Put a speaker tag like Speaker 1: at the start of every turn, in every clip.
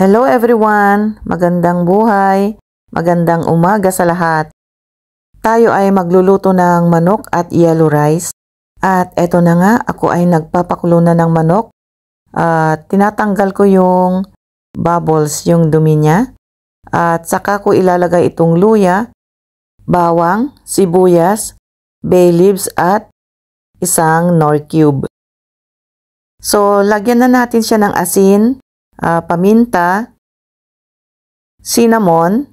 Speaker 1: Hello everyone! Magandang buhay! Magandang umaga sa lahat! Tayo ay magluluto ng manok at yellow rice. At eto na nga, ako ay nagpapakulo na ng manok. At tinatanggal ko yung bubbles, yung dumi niya. At saka ko ilalagay itong luya, bawang, sibuyas, bay leaves at isang nor cube. So, lagyan na natin siya ng asin uh,
Speaker 2: paminta, cinnamon,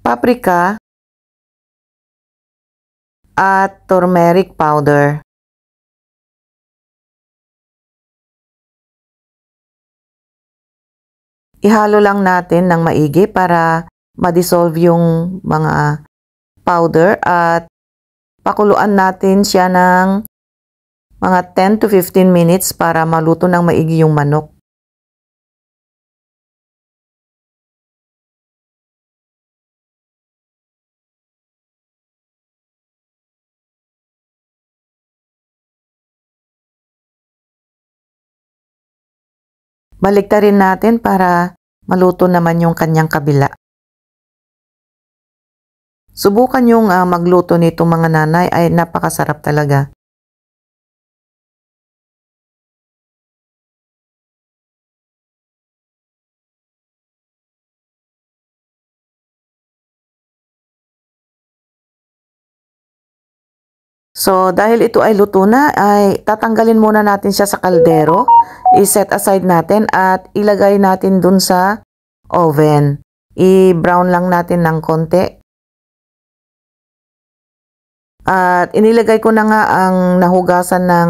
Speaker 2: paprika, at turmeric powder. Ihalo lang natin ng maigi para ma-dissolve yung
Speaker 1: mga powder at pakuluan natin siya ng
Speaker 2: mga 10 to 15 minutes para maluto ng maigi yung manok. Baliktarin natin para maluto naman yung kanyang kabila. Subukan yung uh, ah, magluto nito mga nanay ay napakasarap talaga. So, dahil ito ay luto na,
Speaker 1: ay tatanggalin muna natin siya sa kaldero. I-set aside natin at ilagay natin dun sa oven. I-brown lang natin ng konti. At inilagay ko na nga ang nahugasan ng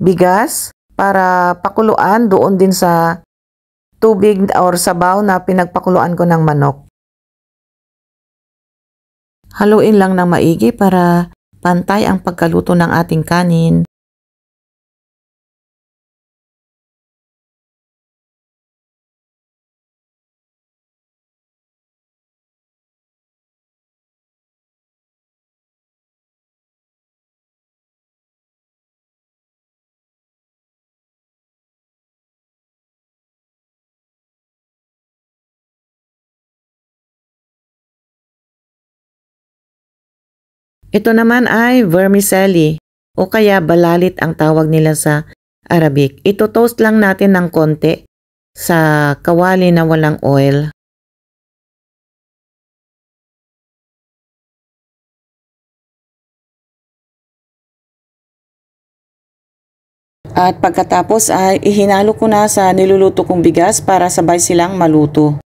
Speaker 1: bigas para pakuluan doon din sa tubig or sabaw na pinagpakuluan ko ng manok.
Speaker 2: Haluin lang ng maigi para pantay ang pagkaluto ng ating kanin, Ito naman ay vermicelli o kaya
Speaker 1: balalit ang tawag nila sa Arabic. Ito toast lang natin ng konti sa
Speaker 2: kawali na walang oil. At pagkatapos ay ihinalo ko na sa niluluto kong bigas
Speaker 1: para sabay silang maluto.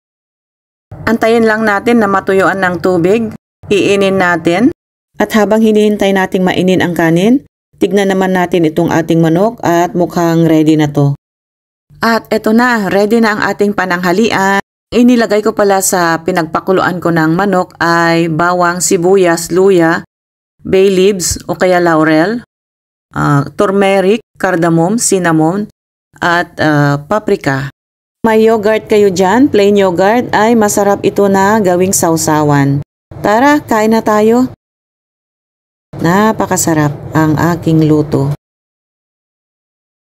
Speaker 1: Antayin lang natin na matuyuan ng tubig. Iinin natin. At habang hinihintay nating mainin ang kanin, tignan naman natin itong ating manok at mukhang ready na to. At eto na, ready na ang ating pananghalian. Inilagay ko pala sa pinagpakuluan ko ng manok ay bawang, sibuyas, luya, bay leaves o kaya laurel, uh, turmeric, cardamom, cinnamon, at uh, paprika. May yogurt kayo dyan, plain yogurt, ay masarap ito na gawing sausawan.
Speaker 2: Tara, kain na tayo. Napakasarap ang aking luto.